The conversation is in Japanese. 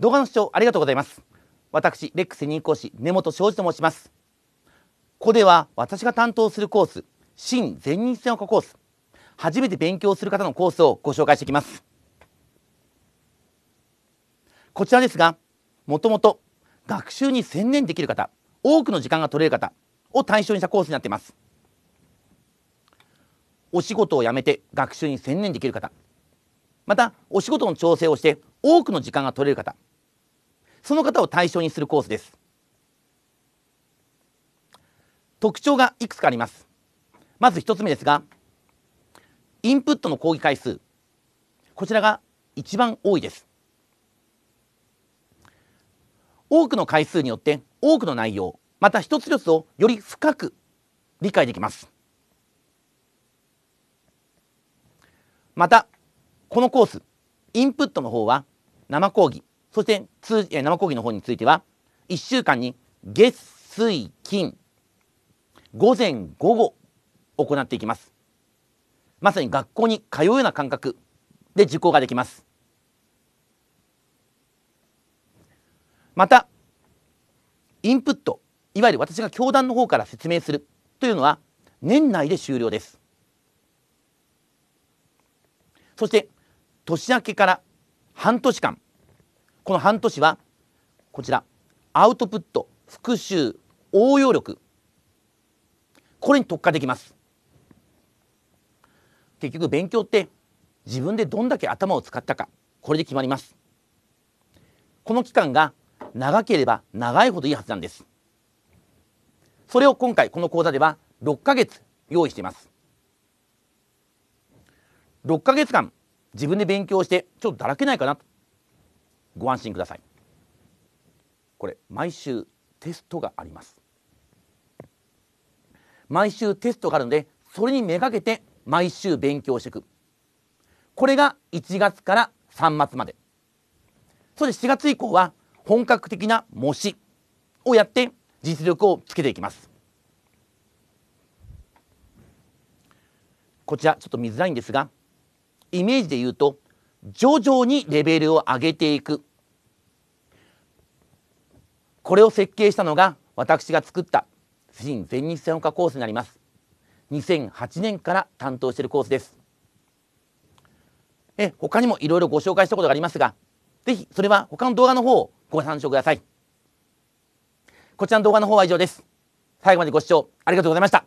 動画の視聴ありがとうございます。私、レックス任講師、根本庄司と申します。ここでは、私が担当するコース、新全日線をコース、初めて勉強する方のコースをご紹介していきます。こちらですが、もともと学習に専念できる方、多くの時間が取れる方を対象にしたコースになっています。お仕事を辞めて学習に専念できる方、またお仕事の調整をして多くの時間が取れる方その方を対象にするコースです特徴がいくつかありますまず1つ目ですがインプットの講義回数こちらが一番多いです多くの回数によって多くの内容また一つ一つをより深く理解できますまたこのコースインプットの方は生講義そして通生講義の方については1週間に月水金午前午後行っていきますまさに学校に通うような感覚で受講ができますまたインプットいわゆる私が教団の方から説明するというのは年内で終了ですそして年明けから半年間この半年はこちらアウトプット復習応用力これに特化できます結局勉強って自分でどんだけ頭を使ったかこれで決まりますこの期間が長ければ長いほどいいはずなんですそれを今回この講座では6ヶ月用意しています6ヶ月間自分で勉強してちょっとだらけないかなとご安心くださいこれ毎週テストがあります毎週テストがあるのでそれにめがけて毎週勉強していくこれが1月から3月までそして4月以降は本格的な模試をやって実力をつけていきますこちらちょっと見づらいんですがイメージで言うと徐々にレベルを上げていくこれを設計したのが私が作った新全日専門科コースになります2008年から担当しているコースですえ他にもいろいろご紹介したことがありますがぜひそれは他の動画の方をご参照くださいこちらの動画の方は以上です最後までご視聴ありがとうございました